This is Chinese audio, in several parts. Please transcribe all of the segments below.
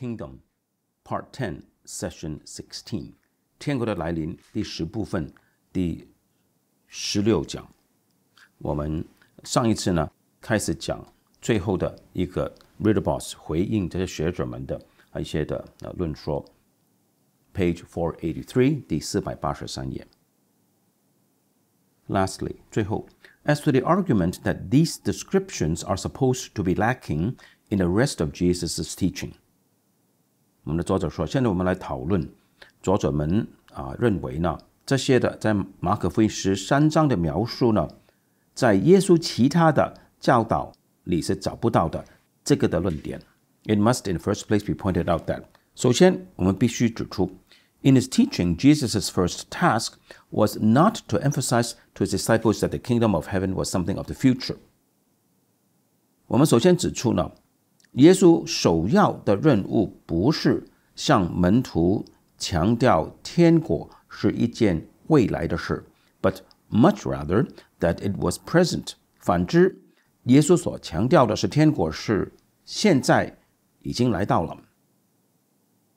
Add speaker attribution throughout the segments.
Speaker 1: Kingdom Part Ten Session Sixteen，天国的来临第十部分第十六讲。我们上一次呢开始讲最后的一个 Readaboss 回应这些学者们的一些的呃论说，Page four eighty eighty three, 第四百八十三页。Lastly, 最后 As to the argument that these descriptions are supposed to be lacking in the rest of Jesus' teaching。it must in the first place be pointed out that 首先我们必须指出，in his teaching, Jesus' first task was not to emphasize to his disciples that the kingdom of heaven was something of the future。我们首先指出呢。耶稣首要的任务不是向门徒强调天国是一件未来的事，but much rather that it was present。反之，耶稣所强调的是天国是现在已经来到了。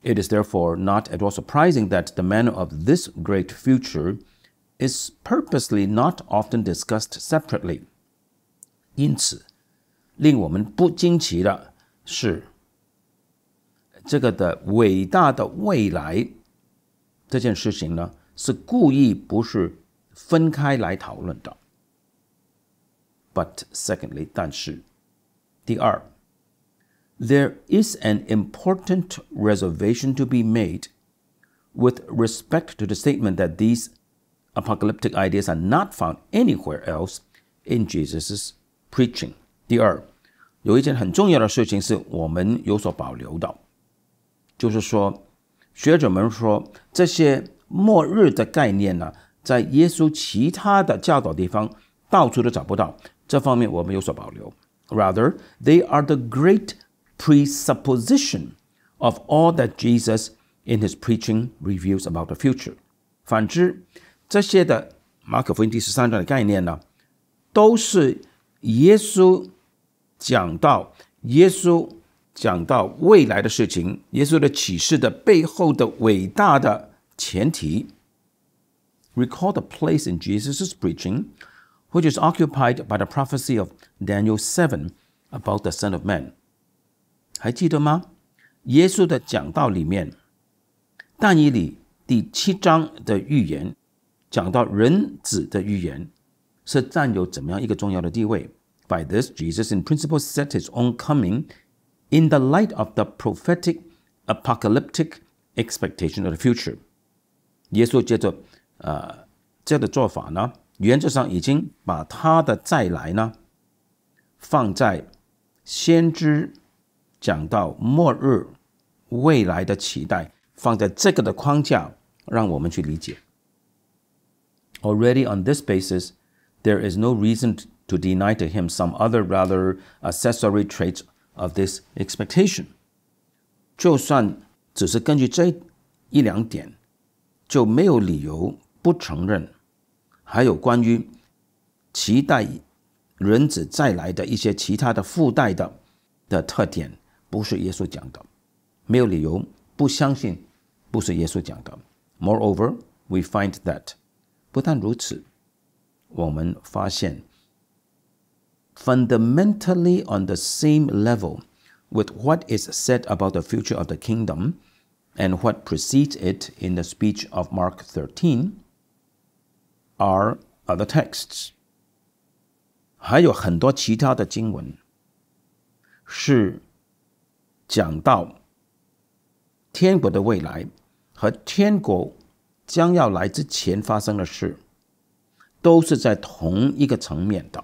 Speaker 1: It is therefore not at all surprising that the manner of this great future is purposely not often discussed separately. 因此，令我们不惊奇的。是这个的伟大的未来这件事情呢，是故意不是分开来讨论的。But secondly，但是第二，there is an important reservation to be made with respect to the statement that these apocalyptic ideas are not found anywhere else in Jesus' preaching. 有一件很重要的事情是我们有所保留的，就是说，学者们说这些末日的概念呢，在耶稣其他的教导地方到处都找不到。这方面我们有所保留。Rather, they are the great presupposition of all that Jesus in his preaching reveals about the future。反之，这些的马可福音第十三章的概念呢，都是耶稣。讲到耶稣，讲到未来的事情，耶稣的启示的背后的伟大的前提。Recall the place in Jesus' preaching, which is occupied by the prophecy of Daniel 7 about the Son of Man. 还记得吗？耶稣的讲道里面，但以理第七章的预言，讲到人子的预言，是占有怎么样一个重要的地位？by this, Jesus in principle set his own coming in the light of the prophetic apocalyptic expectation of the future. Already on this basis, there is no reason to deny to him some other rather accessory traits of this expectation。就算只是根据这一两点，就没有理由不承认，还有关于期待人子再来的一些其他的附带的的特点，不是耶稣讲的，没有理由不相信不是耶稣讲的。Moreover, we find that 不但如此，我们发现。fundamentally on the same level with what is said about the future of the kingdom and what precedes it in the speech of Mark 13 are other texts. 还有很多其他的经文是讲到天国的未来和天国将要来之前发生的事，都是在同一个层面的。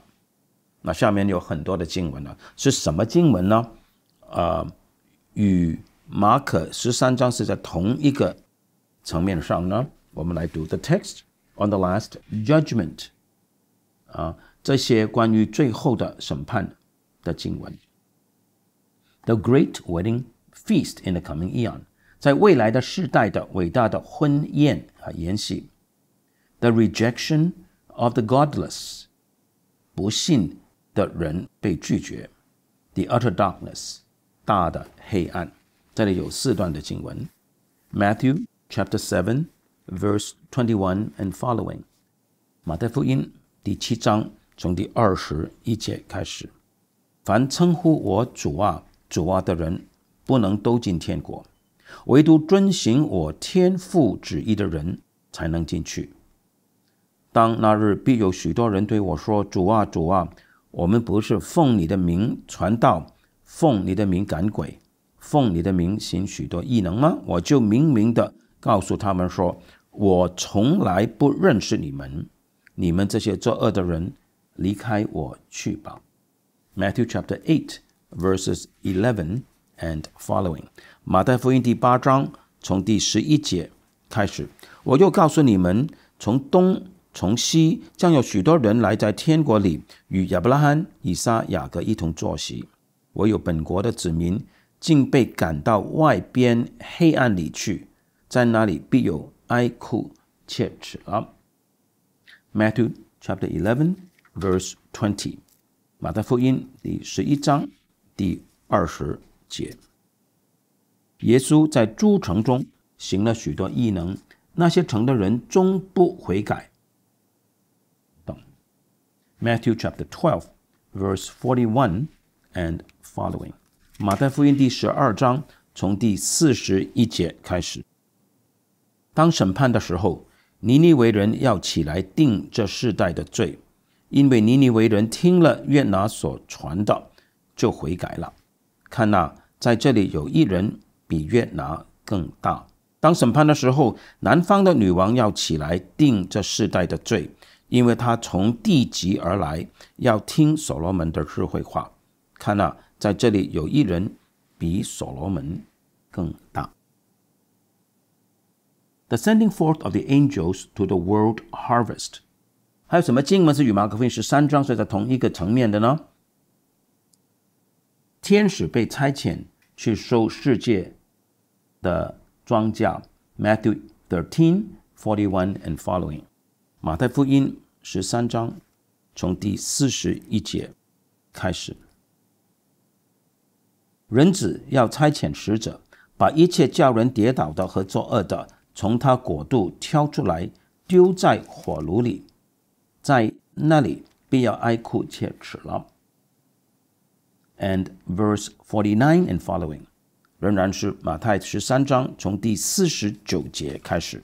Speaker 1: 那下面有很多的经文呢，是什么经文呢？啊、呃，与马可十三章是在同一个层面上呢。我们来读 the text on the last judgment，啊，这些关于最后的审判的经文。The great wedding feast in the coming eon，在未来的世代的伟大的婚宴和筵席。The rejection of the godless，不信的人被拒绝。The utter darkness，大的黑暗。这里有四段的经文。Matthew chapter seven verse twenty one and following。马太福音第七章从第二十一节开始。凡称呼我主啊、主啊的人，不能都进天国。唯独遵行我天父旨意的人，才能进去。当那日，必有许多人对我说：“主啊，主啊！”我们不是奉你的名传道，奉你的名赶鬼，奉你的名行许多异能吗？我就明明的告诉他们说，我从来不认识你们，你们这些作恶的人，离开我去吧。Matthew chapter eight verses eleven and following，马太福音第八章从第十一节开始，我又告诉你们，从东。从西将有许多人来，在天国里与亚伯拉罕、以撒、雅各一同坐席；唯有本国的子民，竟被赶到外边黑暗里去，在那里必有哀哭切齿。Matthew chapter eleven verse twenty，马太福音第十一章第二十节。耶稣在诸城中行了许多异能，那些城的人终不悔改。Matthew chapter 12, verse 41 and following. 马太福音第十二章从第四十一节开始。当审判的时候，尼尼为人要起来定这世代的罪，因为尼尼为人听了约拿所传的，就悔改了。看呐、在这里有一人比约拿更大。当审判的时候，南方的女王要起来定这世代的罪，因为他从地级而来，要听所罗门的智慧话。看啊，在这里有一人比所罗门更大。The sending forth of the angels to the world harvest，还有什么经文是与马可福音十三章是在同一个层面的呢？天使被差遣去收世界的庄稼。Matthew thirteen forty one and following。马太福音十三章，从第四十一节开始，人子要差遣使者，把一切叫人跌倒的和作恶的，从他果度挑出来，丢在火炉里，在那里必要哀哭切齿了。And verse forty nine and following，仍然是马太十三章从第四十九节开始。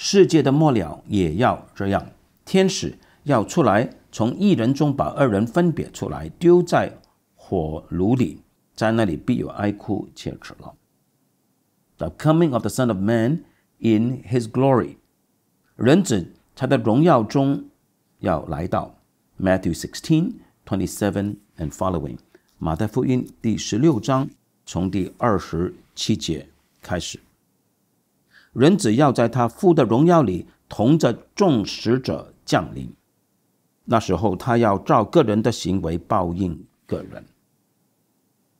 Speaker 1: 世界的末了也要这样，天使要出来，从一人中把二人分别出来，丢在火炉里，在那里必有哀哭切齿了。The coming of the Son of Man in His glory，人子他的荣耀中要来到。Matthew sixteen twenty seven and following，马太福音第十六章从第二十七节开始。人子要在他父的荣耀里同着众使者降临，那时候他要照个人的行为报应个人。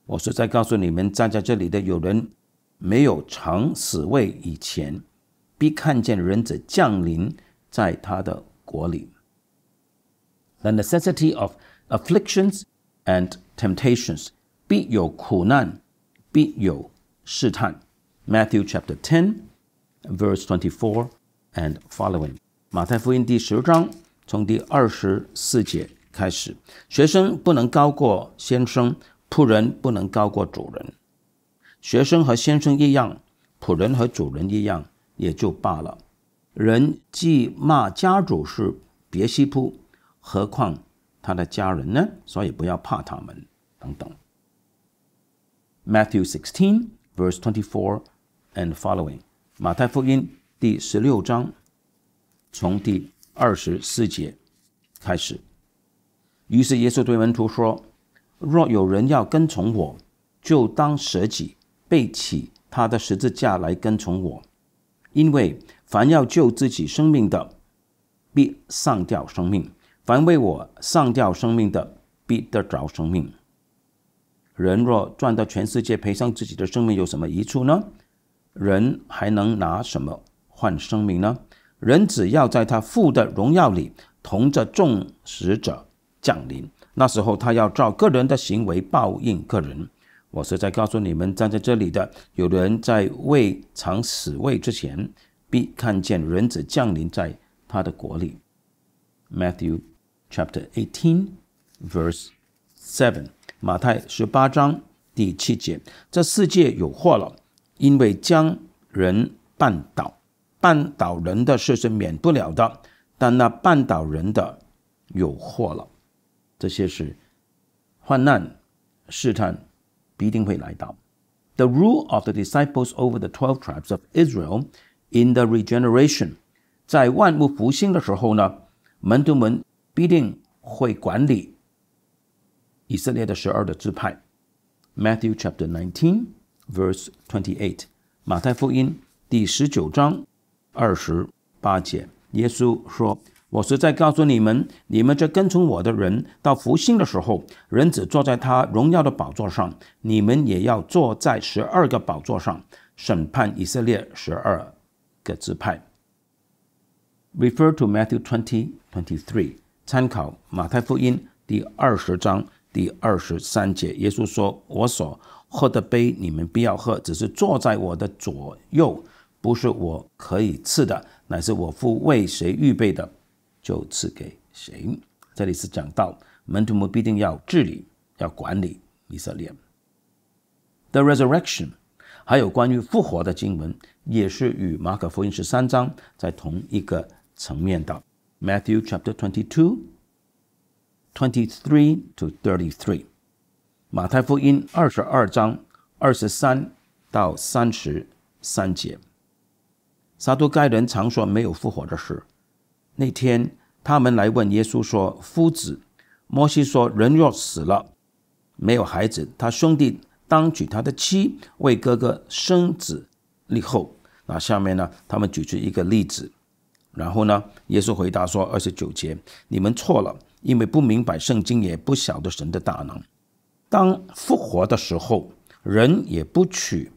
Speaker 1: 我是在告诉你们，站在这里的有人没有尝死味以前，必看见人子降临在他的国里。The necessity of afflictions and temptations，必有苦难，必有试探。Matthew chapter ten。Verse twenty four and following. 马太福音第十章从第二十四节开始，学生不能高过先生，仆人不能高过主人。学生和先生一样，仆人和主人一样也就罢了。人既骂家主是别西卜，何况他的家人呢？所以不要怕他们。等等。Matthew sixteen verse twenty four and following. 马太福音第十六章，从第二十四节开始。于是耶稣对门徒说：“若有人要跟从我，就当舍己，背起他的十字架来跟从我。因为凡要救自己生命的，必丧掉生命；凡为我丧掉生命的，必得着生命。人若赚到全世界，赔上自己的生命，有什么益处呢？”人还能拿什么换生命呢？人只要在他父的荣耀里同着众使者降临，那时候他要照个人的行为报应个人。我是在告诉你们站在这里的，有的人在未尝死味之前，必看见人子降临在他的国里。Matthew chapter eighteen verse seven，马太十八章第七节。这世界有祸了。因为将人绊倒，绊倒人的事是免不了的，但那绊倒人的有祸了。这些是患难、试探，必定会来到。The rule of the disciples over the twelve tribes of Israel in the regeneration，在万物复兴的时候呢，门徒们必定会管理以色列的十二的支派。Matthew chapter nineteen。Verse twenty eight，马太福音第十九章二十八节，耶稣说：“我实在告诉你们，你们这跟从我的人，到福星的时候，人子坐在他荣耀的宝座上，你们也要坐在十二个宝座上，审判以色列十二个支派。” Refer to Matthew twenty twenty three，参考马太福音第二十章第二十三节，耶稣说：“我所”喝的杯你们必要喝，只是坐在我的左右，不是我可以赐的，乃是我父为谁预备的，就赐给谁。这里是讲到门徒们必定要治理、要管理以色列。The resurrection，还有关于复活的经文，也是与马可福音十三章在同一个层面的。Matthew chapter twenty two, twenty three to thirty three. 马太福音二十二章二十三到三十三节，撒都该人常说没有复活的事。那天他们来问耶稣说：“夫子，摩西说人若死了没有孩子，他兄弟当娶他的妻为哥哥生子立后。”那下面呢，他们举出一个例子，然后呢，耶稣回答说：“二十九节，你们错了，因为不明白圣经，也不晓得神的大能。”当复活的时候，人也不娶，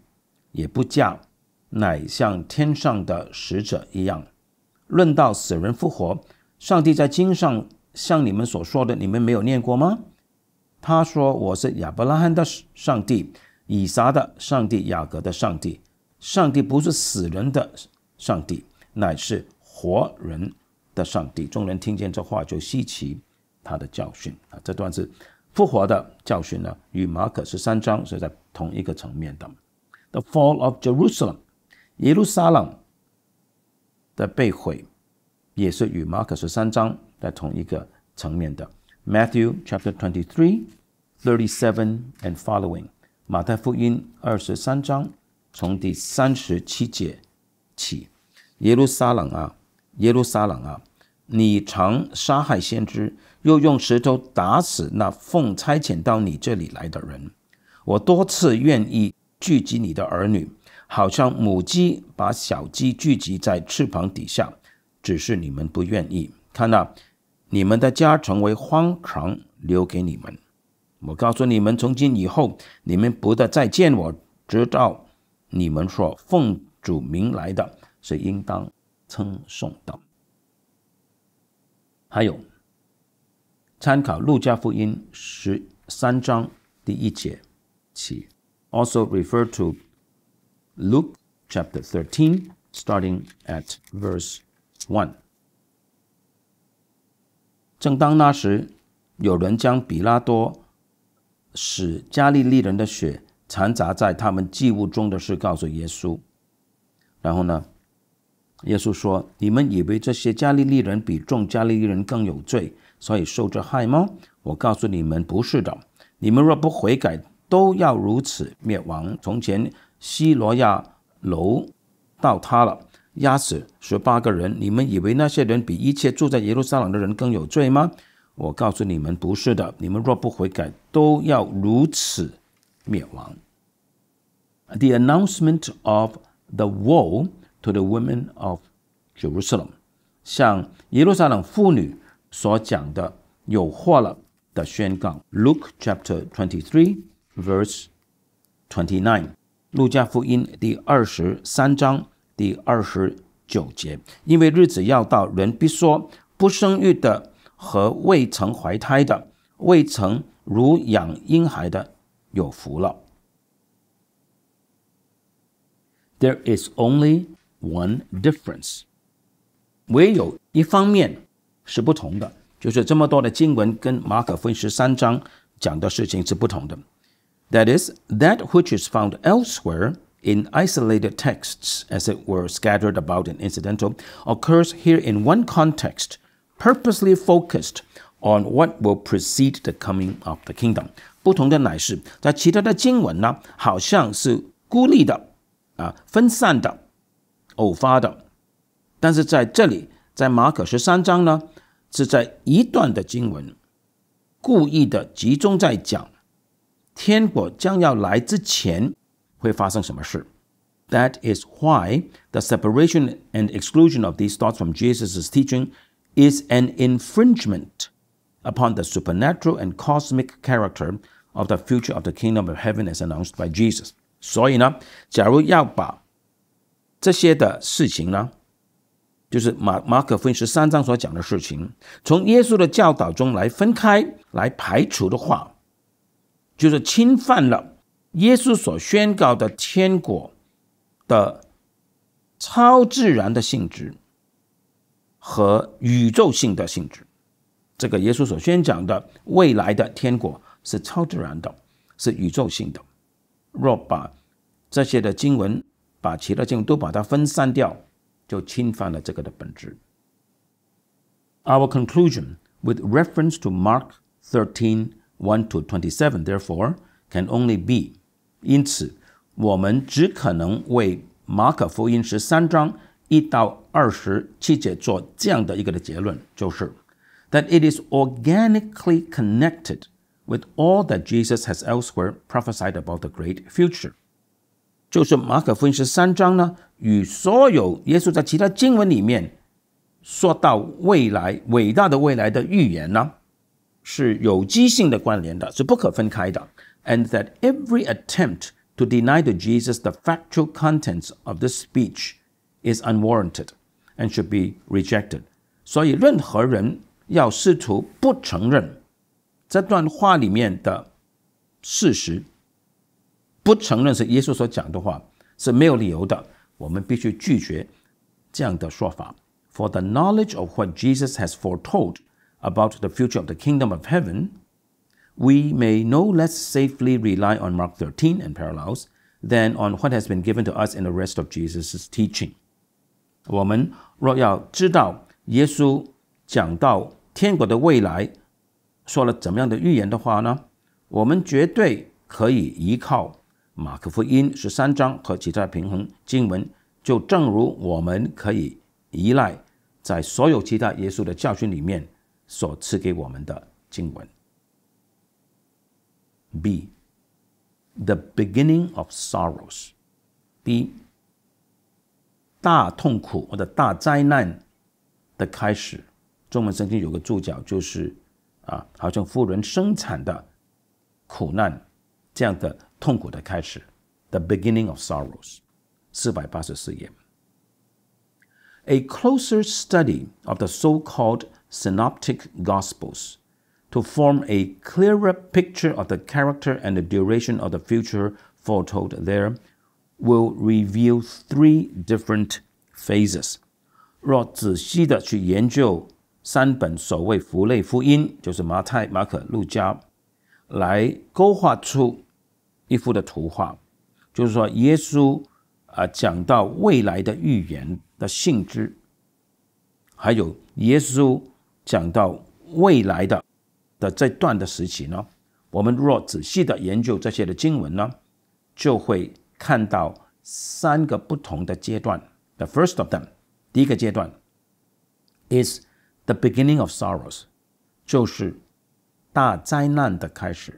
Speaker 1: 也不嫁，乃像天上的使者一样。论到死人复活，上帝在经上像你们所说的，你们没有念过吗？他说：“我是亚伯拉罕的上帝，以撒的上帝，雅各的上帝。上帝不是死人的上帝，乃是活人的上帝。”众人听见这话就稀奇他的教训啊！这段是。复活的教训呢，与马可十三章是在同一个层面的。The fall of Jerusalem，耶路撒冷的被毁，也是与马可十三章在同一个层面的。Matthew chapter twenty three thirty seven and following，马太福音二十三章从第三十七节起，耶路撒冷啊，耶路撒冷啊。你常杀害先知，又用石头打死那奉差遣到你这里来的人。我多次愿意聚集你的儿女，好像母鸡把小鸡聚集在翅膀底下，只是你们不愿意。看到你们的家成为荒场，留给你们。我告诉你们，从今以后，你们不得再见我。知道，你们说奉主名来的是应当称颂的。还有，参考路加福音十三章第一节起。Also refer to Luke chapter thirteen, starting at verse one. 正当那时，有人将比拉多使加利利人的血掺杂在他们祭物中的事告诉耶稣。然后呢？耶稣说：“你们以为这些加利利人比众加利利人更有罪，所以受这害吗？我告诉你们，不是的。你们若不悔改，都要如此灭亡。从前西罗亚楼倒塌了，压死十八个人。你们以为那些人比一切住在耶路撒冷的人更有罪吗？我告诉你们，不是的。你们若不悔改，都要如此灭亡。” The announcement of the woe. to the women of Jerusalem，向耶路撒冷妇女所讲的有祸了的宣告。Luke chapter twenty three verse twenty nine. 路加福音第二十三章第二十九节。因为日子要到，人必说，不生育的和未曾怀胎的，未曾乳养婴孩的，有福了。There is only one difference。唯有一方面是不同的，就是这么多的经文跟马可福音十三章讲的事情是不同的。That is, that which is found elsewhere in isolated texts, as it were scattered about and incidental, occurs here in one context, purposely focused on what will precede the coming of the kingdom。不同的乃是在其他的经文呢，好像是孤立的啊，分散的。偶发的。但是在这里，在马可十三章呢，是在一段的经文故意的集中在讲天国将要来之前会发生什么事。That is why the separation and exclusion of these thoughts from Jesus' teaching is an infringement upon the supernatural and cosmic character of the future of the kingdom of heaven as announced by Jesus. 所以呢，假如要把这些的事情呢，就是马马可福音十三章所讲的事情，从耶稣的教导中来分开、来排除的话，就是侵犯了耶稣所宣告的天国的超自然的性质和宇宙性的性质。这个耶稣所宣讲的未来的天国是超自然的，是宇宙性的。若把这些的经文，Our conclusion with reference to Mark thirteen one 1 to 27, therefore, can only be. 因此，我们只可能为马可福音十三章一到二十七节做这样的一个的结论，就是 that it is organically connected with all that Jesus has elsewhere prophesied about the great future. 就是马可福音十三章呢，与所有耶稣在其他经文里面说到未来伟大的未来的预言呢，是有机性的关联的，是不可分开的。And that every attempt to deny to Jesus the factual contents of this speech is unwarranted and should be rejected。所以，任何人要试图不承认这段话里面的事实。不承认是耶稣所讲的话是没有理由的，我们必须拒绝这样的说法。For the knowledge of what Jesus has foretold about the future of the kingdom of heaven, we may no less safely rely on Mark 13 and parallels than on what has been given to us in the rest of Jesus' teaching. 我们若要知道耶稣讲到天国的未来说了怎么样的预言的话呢？我们绝对可以依靠。马可福音十三章和其他平衡经文，就正如我们可以依赖在所有其他耶稣的教训里面所赐给我们的经文。B，the beginning of sorrows，B，大痛苦或者大灾难的开始。中文圣经有个注脚，就是啊，好像妇人生产的苦难这样的。痛苦的开始，the beginning of sorrows，四百八十四页。A closer study of the so-called synoptic gospels to form a clearer picture of the character and the duration of the future foretold there will reveal three different phases. 若仔细的去研究三本所谓福类福音，就是马太、马可、路加，来勾画出一幅的图画，就是说耶稣啊讲到未来的预言的性质，还有耶稣讲到未来的的这段的时期呢，我们若仔细的研究这些的经文呢，就会看到三个不同的阶段。The first of them，第一个阶段，is the beginning of sorrows，就是大灾难的开始。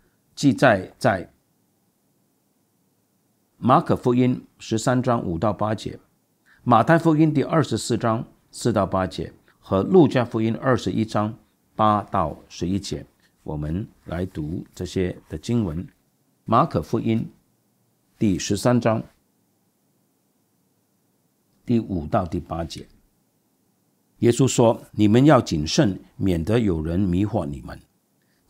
Speaker 1: 记载在马可福音十三章五到八节、马太福音第二十四章四到八节和路加福音二十一章八到十一节。我们来读这些的经文。马可福音第十三章第五到第八节，耶稣说：“你们要谨慎，免得有人迷惑你们。”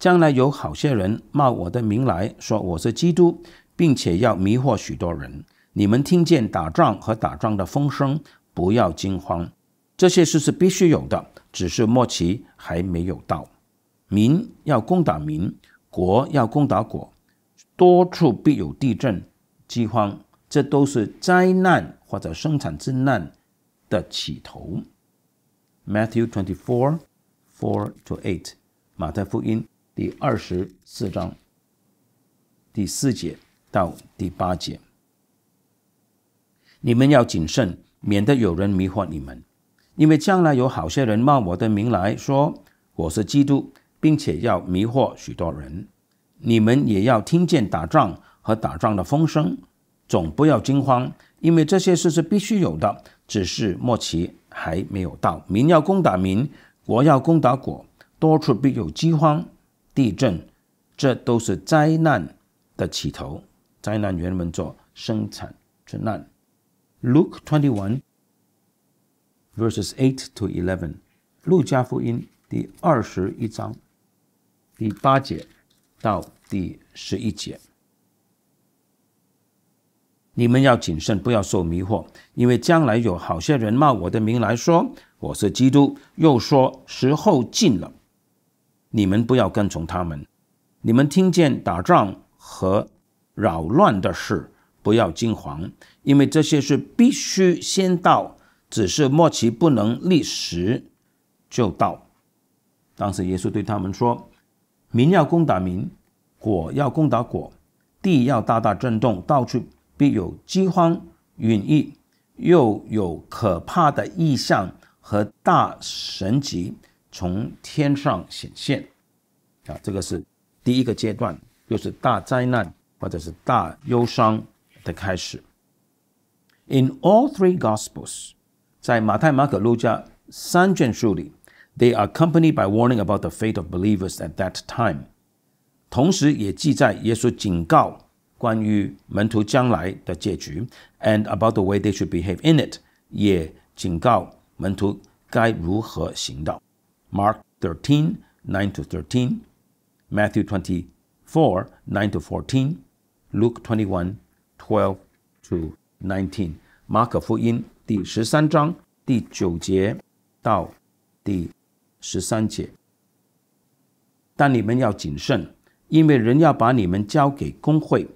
Speaker 1: 将来有好些人冒我的名来说我是基督，并且要迷惑许多人。你们听见打仗和打仗的风声，不要惊慌。这些事是必须有的，只是末期还没有到。民要攻打民，国要攻打国，多处必有地震、饥荒，这都是灾难或者生产之难的起头。Matthew twenty four four to eight，马太福音。第二十四章第四节到第八节，你们要谨慎，免得有人迷惑你们。因为将来有好些人骂我的名来说我是基督，并且要迷惑许多人。你们也要听见打仗和打仗的风声，总不要惊慌，因为这些事是必须有的，只是末期还没有到。民要攻打民，国要攻打国，多处必有饥荒。地震，这都是灾难的起头。灾难原文做“生产之难”。《Luke twenty one v e r s e s eight to eleven。路加福音第二十一章第八节到第十一节。你们要谨慎，不要受迷惑，因为将来有好些人冒我的名来说我是基督，又说时候近了。你们不要跟从他们，你们听见打仗和扰乱的事，不要惊慌，因为这些事必须先到，只是末期不能立时就到。当时耶稣对他们说：“民要攻打民，国要攻打国，地要大大震动，到处必有饥荒、瘟疫，又有可怕的异象和大神迹。”从天上显现，啊，这个是第一个阶段，就是大灾难或者是大忧伤的开始。In all three Gospels，在马太、马可、路加三卷书里，they are accompanied by warning about the fate of believers at that time，同时也记载耶稣警告关于门徒将来的结局，and about the way they should behave in it，也警告门徒该如何行道。Mark thirteen nine to thirteen, Matthew twenty four nine to fourteen, Luke twenty one twelve to nineteen. 马可福音第十三章第九节到第十三节。但你们要谨慎，因为人要把你们交给工会，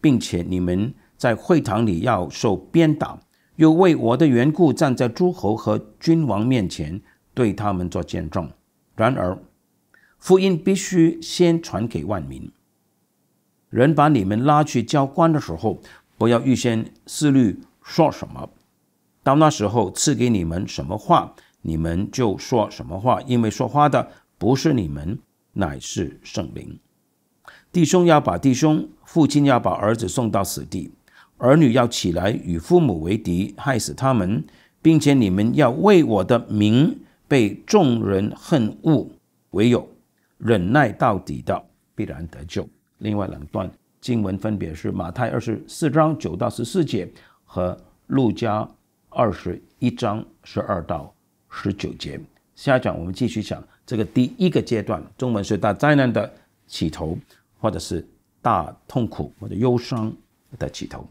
Speaker 1: 并且你们在会堂里要受鞭打，又为我的缘故站在诸侯和君王面前。对他们做见证。然而，福音必须先传给万民。人把你们拉去交官的时候，不要预先思虑说什么。到那时候赐给你们什么话，你们就说什么话，因为说话的不是你们，乃是圣灵。弟兄要把弟兄，父亲要把儿子送到死地，儿女要起来与父母为敌，害死他们，并且你们要为我的名。被众人恨恶，唯有忍耐到底的，必然得救。另外两段经文分别是马太二十四章九到十四节和路加二十一章十二到十九节。下讲我们继续讲这个第一个阶段，中文是大灾难的起头，或者是大痛苦或者忧伤的起头。